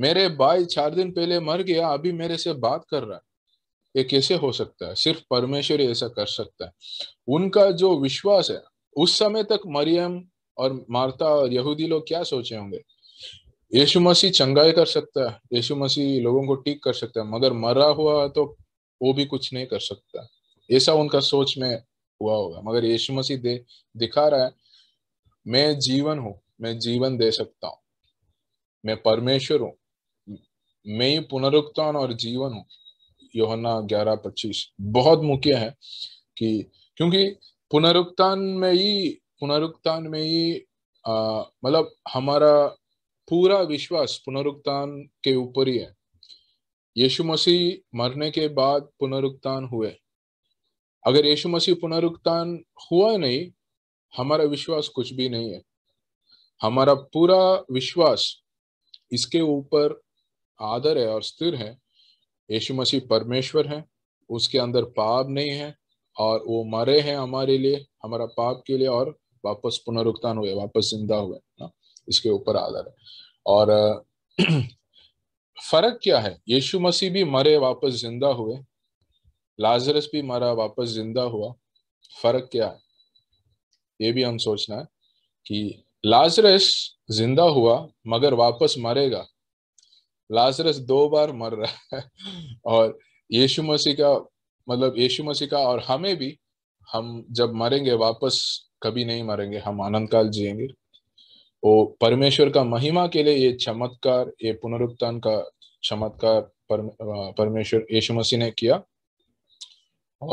मेरे भाई चार दिन पहले मर गया अभी मेरे से बात कर रहा है ये कैसे हो सकता है सिर्फ परमेश्वर ऐसा कर सकता है उनका जो विश्वास है उस समय तक मरियम और मार्ता और यहूदी लोग क्या सोचे होंगे यीशु मसीह चंगाई कर सकता है यीशु मसीह लोगों को ठीक कर सकता है मगर मरा हुआ तो वो भी कुछ नहीं कर सकता ऐसा उनका सोच में हुआ होगा मगर यीशु मसीह दे दिखा रहा है मैं जीवन हूं मैं जीवन दे सकता हूं मैं परमेश्वर हूँ मैं ही पुनरुक्तान और जीवन हूँ योहना ग्यारह पच्चीस बहुत मुख्य है कि क्योंकि पुनरुक्तान में ही पुनरुक्तान में ही मतलब हमारा पूरा विश्वास पुनरुक्तान के ऊपर ही है यीशु मसीह मरने के बाद पुनरुक्तान हुए अगर यीशु मसीह पुनरुक्तान हुआ नहीं हमारा विश्वास कुछ भी नहीं है हमारा पूरा विश्वास इसके ऊपर आदर है और स्थिर है यीशु मसीह परमेश्वर है उसके अंदर पाप नहीं है और वो मरे हैं हमारे लिए हमारा पाप के लिए और वापस पुनरुक्तान हुए वापस जिंदा हुए ना इसके ऊपर आधार है और फर्क क्या है यीशु मसीह भी मरे वापस जिंदा हुए लाजरस भी मरा वापस जिंदा हुआ फर्क क्या है ये भी हम सोचना है कि लाजरस जिंदा हुआ मगर वापस मरेगा लाजरस दो बार मर रहा है और यीशु मसीह का मतलब यीशु मसीह का और हमें भी हम जब मरेंगे वापस कभी नहीं मरेंगे हम आनंद काल जिएंगे वो परमेश्वर का महिमा के लिए ये चमत्कार ये पुनरुत्थान का चमत्कार परमेश्वर यीशु मसीह ने किया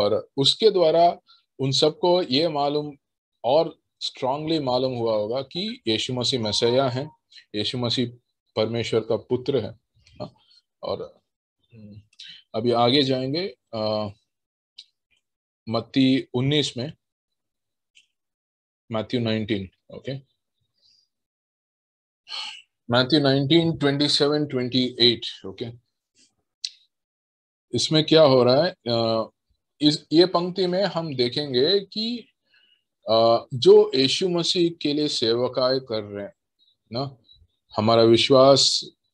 और उसके द्वारा उन सबको ये मालूम और स्ट्रांगली मालूम हुआ होगा कि यीशु मसीह मैसैया है यीशु मसीह परमेश्वर का पुत्र है और हम्म, अभी आगे जाएंगे मत्ती उन्नीस में Matthew nineteen okay Matthew nineteen twenty seven twenty eight okay इसमें क्या हो रहा है इस ये पंक्ति में हम देखेंगे कि जो यशु मसीह के लिए सेवकाय कर रहे हैं ना हमारा विश्वास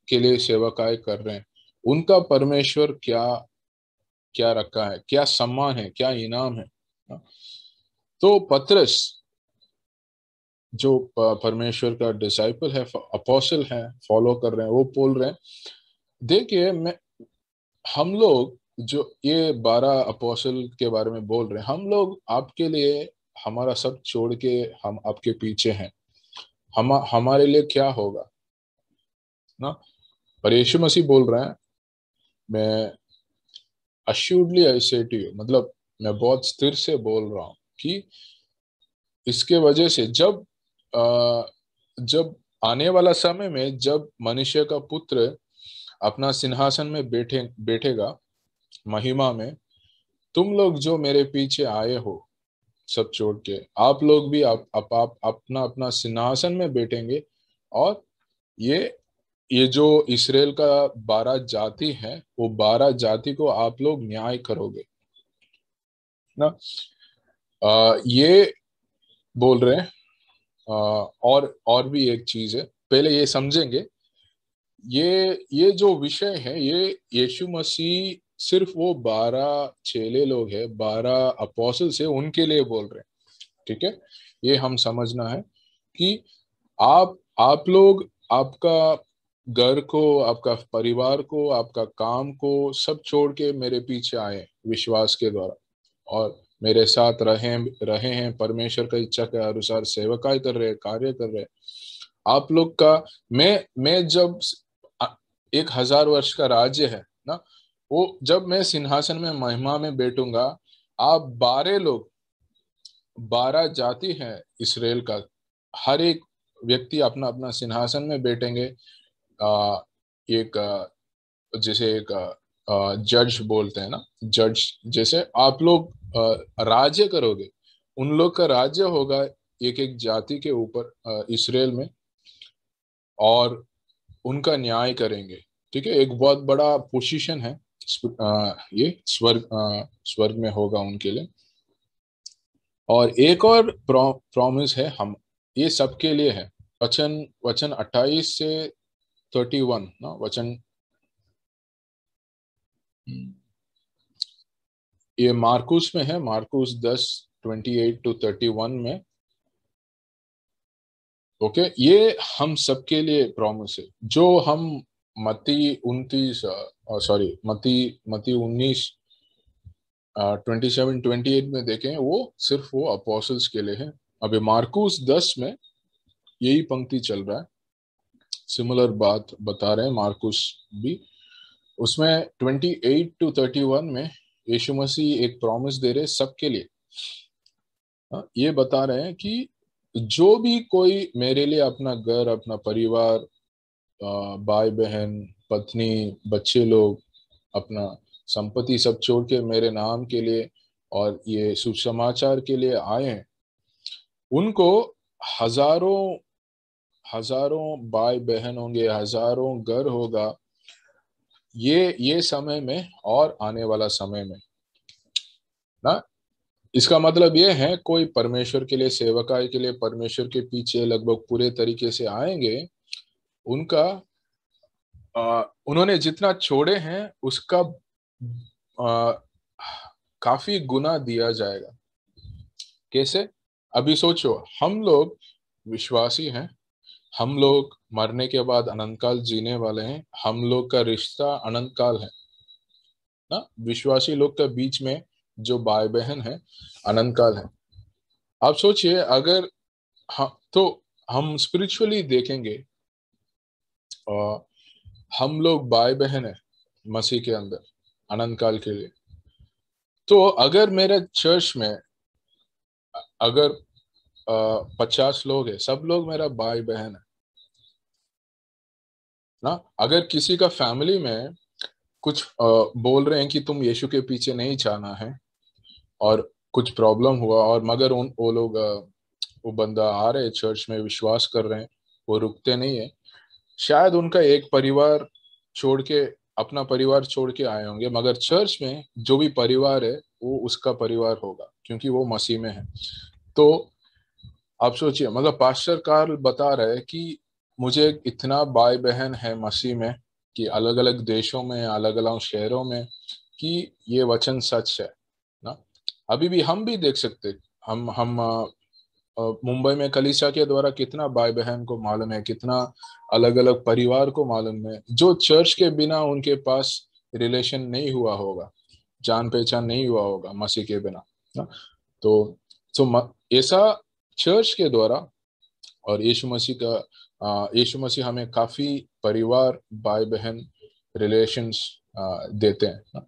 के लिए सेवकाय कर रहे हैं उनका परमेश्वर क्या क्या रखा है क्या सम्मान है क्या इनाम है तो पत्रस जो परमेश्वर का डिसाइपल है अपोसल है फॉलो कर रहे हैं वो बोल रहे हैं देखिए मैं हम लोग जो ये बारह अपोसल के बारे में बोल रहे हैं हम लोग आपके लिए हमारा सब छोड़ के हम आपके पीछे हैं हम हमारे लिए क्या होगा ना पर यीशु मसीह बोल रहे हैं मैं अश्योर्डली आई से टू यू मतलब मैं बहुत स्थिर से बोल रहा हूँ कि इसके वजह से जब आ, जब आने वाला समय में जब मनुष्य का पुत्र अपना सिंहासन में बैठे बैठेगा महिमा में तुम लोग जो मेरे पीछे आए हो सब छोड़ के आप लोग भी आप, आप, आप अपना अपना सिंहासन में बैठेंगे और ये ये जो इसराइल का बारह जाति है वो बारह जाति को आप लोग न्याय करोगे ना आ, ये बोल रहे हैं आ, और और भी एक चीज है पहले ये समझेंगे ये ये जो विषय है ये यीशु मसीह सिर्फ वो बारह चेले लोग है बारह अपोसल्स है उनके लिए बोल रहे हैं ठीक है ये हम समझना है कि आप आप लोग आपका घर को आपका परिवार को आपका काम को सब छोड़ के मेरे पीछे आए विश्वास के द्वारा और मेरे साथ रहे रहे हैं परमेश्वर का इच्छा के अनुसार सेवकाई कर रहे कार्य कर रहे आप लोग का मैं मैं जब एक हजार वर्ष का राज्य है ना वो जब मैं सिंहासन में महिमा में बैठूंगा आप बारह लोग बारह जाति हैं इसराइल का हर एक व्यक्ति अपना अपना सिंहासन में बैठेंगे एक जैसे एक जज बोलते हैं ना जज जैसे आप लोग राज्य करोगे उन लोग का राज्य होगा एक एक जाति के ऊपर इसराइल में और उनका न्याय करेंगे ठीक है एक बहुत बड़ा पोजीशन है ये स्वर्ग स्वर्ग में होगा उनके लिए और एक और प्रॉमिस है हम ये सबके लिए है वचन वचन 28 से 31 no वचन ये मार्कुस में है मार्कुस 10 28 टू 31 में ओके okay, ये हम सबके लिए प्रॉमिस है जो हम मती उन्तीस सॉरी मती मती उन्नीस ट्वेंटी सेवन ट्वेंटी एट में देखें वो सिर्फ वो अपोसल्स के लिए है अभी मार्कूस दस में यही पंक्ति चल रहा है सिमिलर बात बता रहे हैं मार्कुस भी उसमें 28 टू 31 में यीशु मसीह एक प्रॉमिस दे रहे सबके लिए हाँ, ये बता रहे हैं कि जो भी कोई मेरे लिए अपना घर अपना परिवार भाई बहन पत्नी बच्चे लोग अपना संपत्ति सब छोड़ के मेरे नाम के लिए और ये सुसमाचार के लिए आए हैं उनको हजारों हजारों भाई बहन होंगे हजारों घर होगा ये ये समय में और आने वाला समय में ना इसका मतलब ये है कोई परमेश्वर के लिए सेवकाई के लिए परमेश्वर के पीछे लगभग पूरे तरीके से आएंगे उनका आ, उन्होंने जितना छोड़े हैं उसका आ, काफी गुना दिया जाएगा कैसे अभी सोचो हम लोग विश्वासी हैं हम लोग मरने के बाद अनंत काल जीने वाले हैं हम लोग का रिश्ता अनंत काल है ना विश्वासी लोग का बीच में जो भाई बहन है अनंत काल है आप सोचिए अगर हम तो हम स्पिरिचुअली देखेंगे आ, हम लोग भाई बहन है मसीह के अंदर अनंत काल के लिए तो अगर मेरे चर्च में अगर पचास लोग है सब लोग मेरा भाई बहन है ना अगर किसी का फैमिली में कुछ आ, बोल रहे हैं कि तुम यीशु के पीछे नहीं जाना है और कुछ प्रॉब्लम हुआ और मगर उन वो लोग वो बंदा आ रहे चर्च में विश्वास कर रहे हैं वो रुकते नहीं है शायद उनका एक परिवार छोड़ के अपना परिवार छोड़ के आए होंगे मगर चर्च में जो भी परिवार है वो उसका परिवार होगा क्योंकि वो मसीह में है तो आप सोचिए मतलब पास्टर कार्ल बता रहे कि मुझे इतना भाई बहन है मसीह में कि अलग अलग देशों में अलग अलग शहरों में कि ये वचन सच है ना अभी भी हम भी देख सकते हम हम मुंबई में कलिसा के द्वारा कितना भाई बहन को मालूम है कितना अलग अलग परिवार को मालूम है जो चर्च के बिना उनके पास रिलेशन नहीं हुआ होगा जान पहचान नहीं हुआ होगा मसीह के बिना ना तो, तो ऐसा चर्च के द्वारा और यीशु मसीह का यीशु मसीह हमें काफी परिवार भाई बहन रिलेशंस देते हैं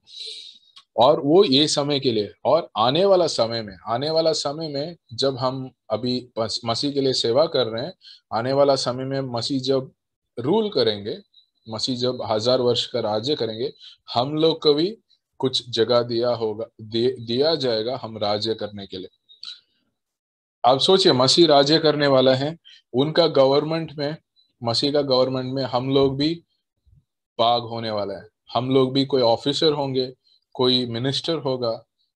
और वो ये समय के लिए और आने वाला समय में आने वाला समय में जब हम अभी मसीह के लिए सेवा कर रहे हैं आने वाला समय में मसीह जब रूल करेंगे मसीह जब हजार वर्ष का राज्य करेंगे हम लोग को भी कुछ जगह दिया होगा दिया जाएगा हम राज्य करने के लिए आप सोचिए मसीह राज्य करने वाला है उनका गवर्नमेंट में मसीह का गवर्नमेंट में हम लोग भी भाग होने वाला है हम लोग भी कोई ऑफिसर होंगे कोई मिनिस्टर होगा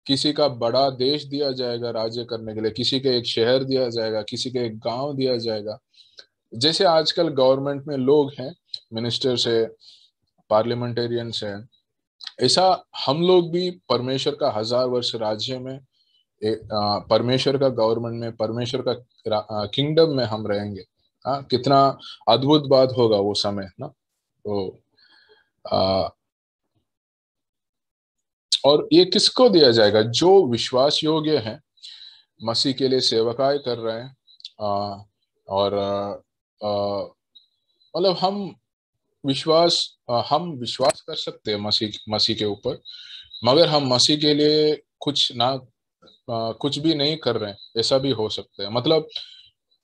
किसी का बड़ा देश दिया जाएगा राज्य करने के लिए किसी के एक शहर दिया जाएगा किसी के एक गांव दिया जाएगा जैसे आजकल गवर्नमेंट में लोग हैं मिनिस्टर्स है पार्लियामेंटेरियंस है ऐसा हम लोग भी परमेश्वर का हजार वर्ष राज्य में परमेश्वर का गवर्नमेंट में परमेश्वर का किंगडम में हम रहेंगे आ, कितना अद्भुत बात होगा वो समय ना तो आ, और ये किसको दिया जाएगा जो विश्वास योग्य है मसीह के लिए सेवकाय कर रहे हैं आ, और मतलब हम विश्वास आ, हम विश्वास कर सकते हैं मसीह मसीह के ऊपर मगर हम मसीह के लिए कुछ ना आ, कुछ भी नहीं कर रहे हैं ऐसा भी हो सकता है मतलब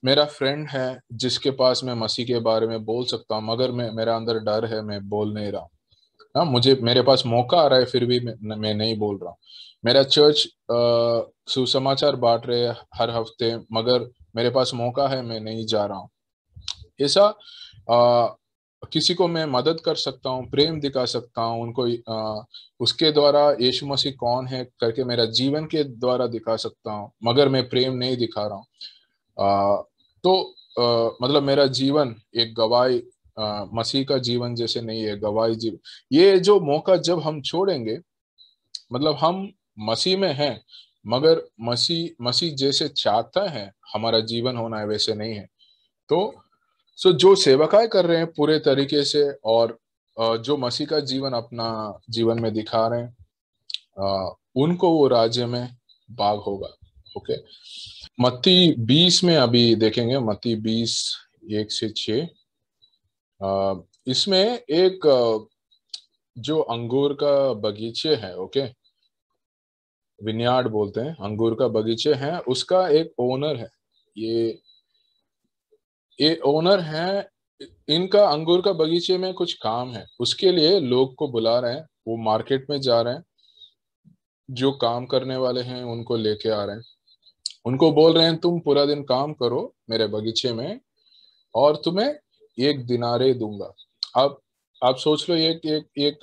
मेरा फ्रेंड है जिसके पास मैं मसीह के बारे में बोल सकता हूँ मगर मैं मेरा अंदर डर है मैं बोल नहीं रहा हूँ हाँ, मुझे मेरे पास मौका आ रहा है फिर भी मैं, मैं नहीं बोल रहा हूँ मेरा चर्च अः सुसमाचार बांट रहे हर हफ्ते मगर मेरे पास मौका है मैं नहीं जा रहा हूँ ऐसा किसी को मैं मदद कर सकता हूँ प्रेम दिखा सकता हूँ उनको आ, उसके द्वारा यीशु मसीह कौन है करके मेरा जीवन के द्वारा दिखा सकता हूँ मगर मैं प्रेम नहीं दिखा रहा हूँ तो आ, मतलब मेरा जीवन एक गवाही मसीह का जीवन जैसे नहीं है गवाही जीवन ये जो मौका जब हम छोड़ेंगे मतलब हम मसीह में हैं मगर मसीह मसीह जैसे चाहता है हमारा जीवन होना है वैसे नहीं है तो सो जो सेवकाय कर रहे हैं पूरे तरीके से और जो मसीह का जीवन अपना जीवन में दिखा रहे हैं उनको वो राज्य में भाग होगा ओके मत्ती बीस में अभी देखेंगे मत्ती बीस एक से छ इसमें एक जो अंगूर का बगीचे है ओके विन्याड बोलते हैं अंगूर का बगीचे है उसका एक ओनर है ये ये ओनर हैं इनका अंगूर का बगीचे में कुछ काम है उसके लिए लोग को बुला रहे हैं वो मार्केट में जा रहे हैं जो काम करने वाले हैं उनको लेके आ रहे हैं उनको बोल रहे हैं तुम पूरा दिन काम करो मेरे बगीचे में और तुम्हें एक दिनारे दूंगा अब आप सोच लो एक एक एक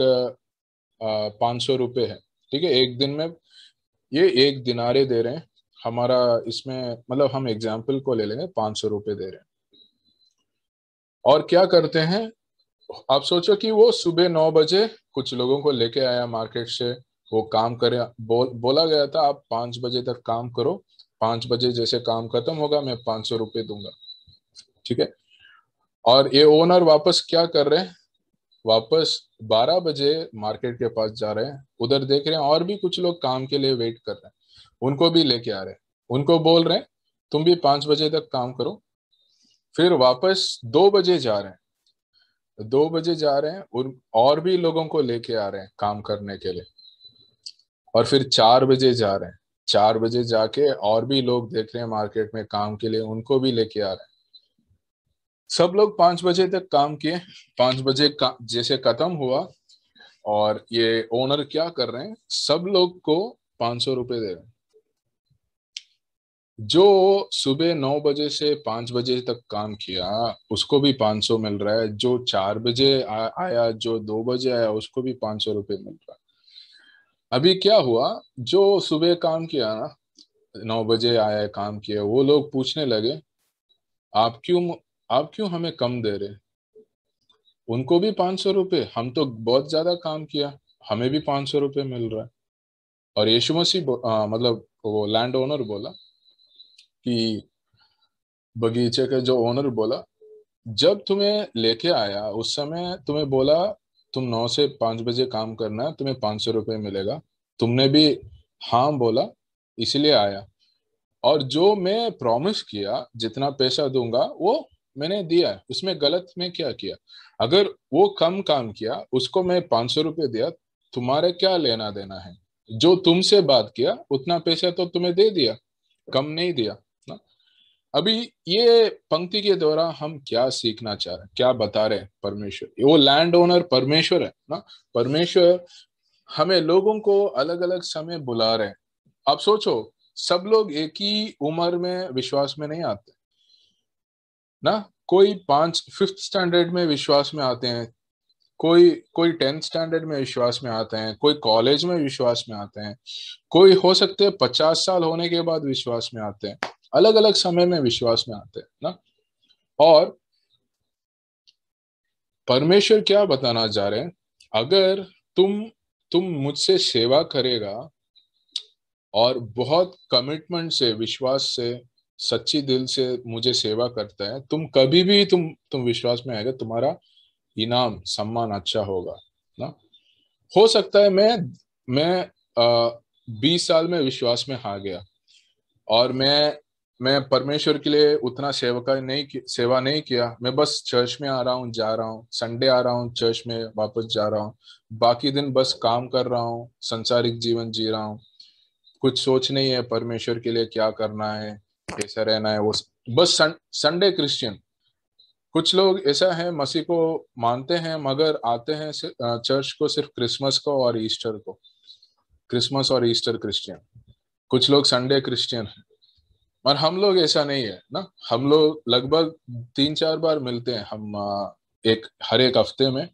पाँच सौ रुपये है ठीक है एक दिन में ये एक दिनारे दे रहे हैं हमारा इसमें मतलब हम एग्जाम्पल को ले लेंगे पाँच सौ रुपये दे रहे हैं और क्या करते हैं आप सोचो कि वो सुबह नौ बजे कुछ लोगों को लेके आया मार्केट से वो काम करे बोल बोला गया था आप पांच बजे तक काम करो पांच बजे जैसे काम खत्म होगा मैं पांच सौ रुपये दूंगा ठीक है और ये ओनर वापस क्या कर रहे हैं वापस बारह बजे मार्केट के पास जा रहे हैं उधर देख रहे हैं और भी कुछ लोग काम के लिए वेट कर रहे हैं उनको भी लेके आ रहे हैं उनको बोल रहे हैं तुम भी पांच बजे तक काम करो फिर वापस दो बजे जा रहे हैं दो बजे जा रहे हैं और और भी लोगों को लेके आ रहे हैं काम करने के लिए और फिर चार बजे जा रहे हैं चार बजे जाके और भी लोग देख रहे हैं मार्केट में काम के लिए उनको भी लेके आ रहे हैं सब लोग पांच बजे तक काम किए पांच बजे का, जैसे खत्म हुआ और ये ओनर क्या कर रहे हैं सब लोग को पांच सौ रुपये दे रहे हैं जो सुबह नौ बजे से पांच बजे तक काम किया उसको भी पांच सौ मिल रहा है जो चार बजे आया जो दो बजे आया उसको भी पांच सौ रुपये मिल रहा है अभी क्या हुआ जो सुबह काम किया ना नौ बजे आया काम किया वो लोग पूछने लगे आप क्यों आप क्यों हमें कम दे रहे उनको भी पांच सौ रुपये हम तो बहुत ज्यादा काम किया हमें भी पांच सौ रुपये मिल रहा है और यीशु मसीह मतलब वो लैंड ओनर बोला कि बगीचे के जो ओनर बोला जब तुम्हें लेके आया उस समय तुम्हें बोला तुम नौ से पांच बजे काम करना है तुम्हें पांच सौ रुपये मिलेगा तुमने भी हाँ बोला इसलिए आया और जो मैं प्रॉमिस किया जितना पैसा दूंगा वो मैंने दिया उसमें गलत में क्या किया अगर वो कम काम किया उसको मैं पांच सौ रुपये दिया तुम्हारे क्या लेना देना है जो तुमसे बात किया उतना पैसा तो तुम्हें दे दिया कम नहीं दिया अभी ये पंक्ति के द्वारा हम क्या सीखना चाह रहे हैं क्या बता रहे हैं परमेश्वर वो लैंड ओनर परमेश्वर है ना परमेश्वर हमें लोगों को अलग अलग समय बुला रहे हैं आप सोचो सब लोग एक ही उम्र में विश्वास में नहीं आते ना कोई पांच फिफ्थ स्टैंडर्ड में विश्वास में आते हैं कोई कोई टेंथ स्टैंडर्ड में विश्वास में आते हैं कोई कॉलेज में विश्वास में आते हैं कोई हो सकते हैं पचास साल होने के बाद विश्वास में आते हैं अलग अलग समय में विश्वास में आते हैं ना और परमेश्वर क्या बताना चाह रहे हैं अगर तुम तुम मुझसे सेवा करेगा और बहुत कमिटमेंट से विश्वास से सच्ची दिल से मुझे सेवा करता है तुम कभी भी तुम तुम विश्वास में आएगा तुम्हारा इनाम सम्मान अच्छा होगा ना हो सकता है मैं मैं बीस साल में विश्वास में आ गया और मैं मैं परमेश्वर के लिए उतना सेवका नहीं सेवा नहीं किया मैं बस चर्च में आ रहा हूँ जा रहा हूँ संडे आ रहा हूँ चर्च में वापस जा रहा हूँ बाकी दिन बस काम कर रहा हूँ संसारिक जीवन जी रहा हूँ कुछ सोच नहीं है परमेश्वर के लिए क्या करना है कैसा रहना है वो बस संडे क्रिश्चियन कुछ लोग ऐसा है मसीह को मानते हैं मगर आते हैं चर्च को सिर्फ क्रिसमस को और ईस्टर को क्रिसमस और ईस्टर क्रिश्चियन कुछ लोग संडे क्रिश्चियन है और हम लोग ऐसा नहीं है ना हम लोग लगभग तीन चार बार मिलते हैं हम एक हर एक हफ्ते में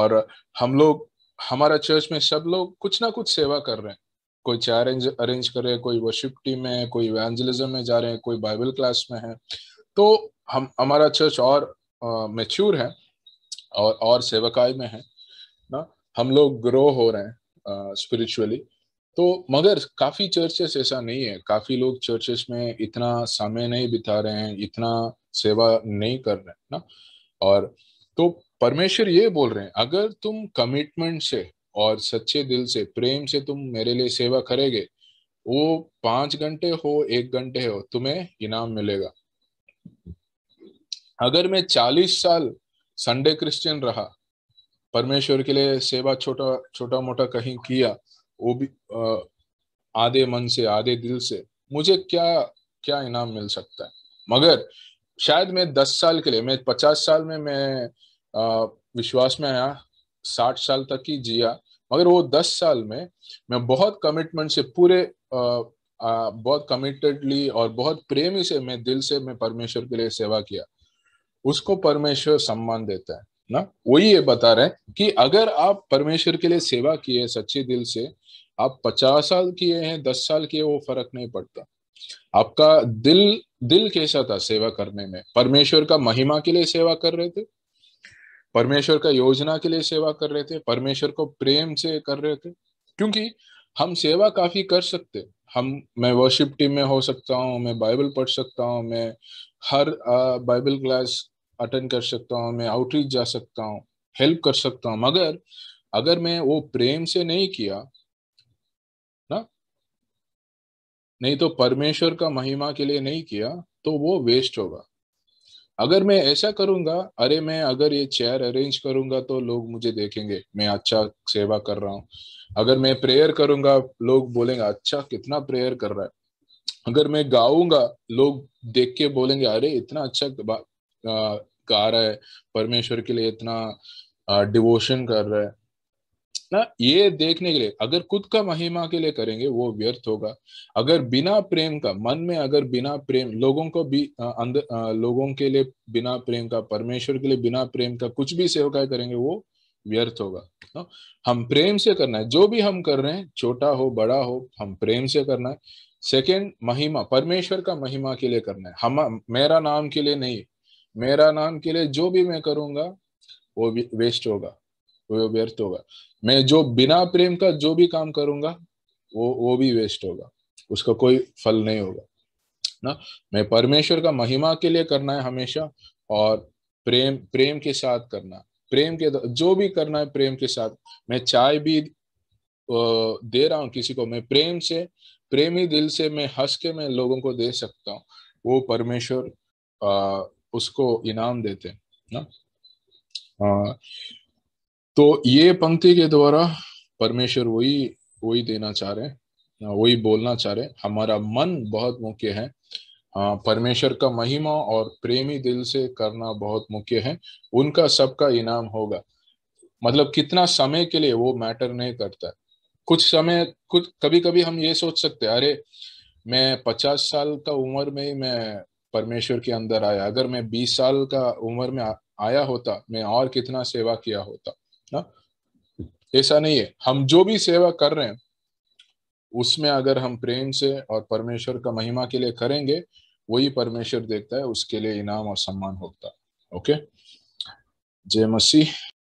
और हम लोग हमारा चर्च में सब लोग कुछ ना कुछ सेवा कर रहे हैं कोई चार अरेंज कर रहे हैं कोई वर्शिप टीम में कोई इवेंजलिज्म में जा रहे हैं कोई बाइबल क्लास में है तो हम हमारा चर्च और मेच्योर है और और सेवकाई में है ना हम लोग ग्रो हो रहे हैं स्पिरिचुअली uh, तो मगर काफी चर्चेस ऐसा नहीं है काफी लोग चर्चेस में इतना समय नहीं बिता रहे हैं इतना सेवा नहीं कर रहे हैं ना और तो परमेश्वर ये बोल रहे हैं अगर तुम कमिटमेंट से और सच्चे दिल से प्रेम से तुम मेरे लिए सेवा करेगे वो पांच घंटे हो एक घंटे हो तुम्हें इनाम मिलेगा अगर मैं चालीस साल संडे क्रिश्चियन रहा परमेश्वर के लिए सेवा छोटा छोटा मोटा कहीं किया वो भी आधे मन से आधे दिल से मुझे क्या क्या इनाम मिल सकता है मगर शायद मैं दस साल के लिए मैं पचास साल में मैं विश्वास में आया साठ साल तक ही जिया मगर वो दस साल में मैं बहुत कमिटमेंट से पूरे आ, आ, बहुत कमिटेडली और बहुत प्रेमी से मैं दिल से मैं परमेश्वर के लिए सेवा किया उसको परमेश्वर सम्मान देता है ना वही ये बता रहे हैं कि अगर आप परमेश्वर के लिए सेवा किए सच्चे दिल से आप पचास साल किए हैं दस साल किए वो फर्क नहीं पड़ता आपका दिल दिल कैसा था सेवा करने में परमेश्वर का महिमा के लिए सेवा कर रहे थे परमेश्वर का योजना के लिए सेवा कर रहे थे परमेश्वर को प्रेम से कर रहे थे क्योंकि हम सेवा काफी कर सकते हम मैं वर्शिप टीम में हो सकता हूँ मैं बाइबल पढ़ सकता हूँ मैं हर बाइबल क्लास अटेंड कर सकता हूँ मैं आउटरीच जा सकता हूँ हेल्प कर सकता हूँ मगर अगर मैं वो प्रेम से नहीं किया ना नहीं तो परमेश्वर का महिमा के लिए नहीं किया तो वो वेस्ट होगा अगर मैं ऐसा करूंगा अरे मैं अगर ये चेयर अरेंज करूंगा तो लोग मुझे देखेंगे मैं अच्छा सेवा कर रहा हूँ अगर मैं प्रेयर करूंगा लोग बोलेंगे अच्छा कितना प्रेयर कर रहा है अगर मैं गाऊंगा लोग देख के बोलेंगे अरे इतना अच्छा गा रहा है परमेश्वर के लिए इतना डिवोशन कर रहा है ना ये देखने के लिए अगर खुद का महिमा के लिए करेंगे वो व्यर्थ होगा अगर बिना प्रेम का मन में अगर बिना प्रेम लोगों को भी अंदर लोगों के लिए बिना प्रेम का परमेश्वर के लिए बिना प्रेम का कुछ भी सेवकाय करेंगे वो व्यर्थ होगा ना हम प्रेम से करना है जो भी हम कर रहे हैं छोटा हो बड़ा हो हम प्रेम से करना है सेकेंड महिमा परमेश्वर का महिमा के लिए करना है हम मेरा नाम के लिए नहीं मेरा नाम के लिए जो भी मैं करूंगा वो वेस्ट होगा वो व्यर्थ होगा मैं जो बिना प्रेम का जो भी काम करूंगा वो वो भी वेस्ट होगा उसका कोई फल नहीं होगा ना मैं परमेश्वर का महिमा के लिए करना है हमेशा और प्रेम प्रेम के साथ करना प्रेम के जो भी करना है प्रेम के साथ मैं चाय भी दे रहा हूँ किसी को मैं प्रेम से प्रेमी दिल से मैं हंस के मैं लोगों को दे सकता हूँ वो परमेश्वर उसको इनाम देते हैं ना आ, तो ये पंक्ति के द्वारा परमेश्वर वही वही देना चाह रहे हैं वही बोलना चाह रहे हैं हमारा मन बहुत मुख्य है परमेश्वर का महिमा और प्रेमी दिल से करना बहुत मुख्य है उनका सबका इनाम होगा मतलब कितना समय के लिए वो मैटर नहीं करता कुछ समय कुछ कभी कभी हम ये सोच सकते हैं अरे मैं पचास साल का उम्र में ही मैं परमेश्वर के अंदर आया अगर मैं बीस साल का उम्र में आया होता मैं और कितना सेवा किया होता ना ऐसा नहीं है हम जो भी सेवा कर रहे हैं उसमें अगर हम प्रेम से और परमेश्वर का महिमा के लिए करेंगे वही परमेश्वर देखता है उसके लिए इनाम और सम्मान होता है ओके जय मसीह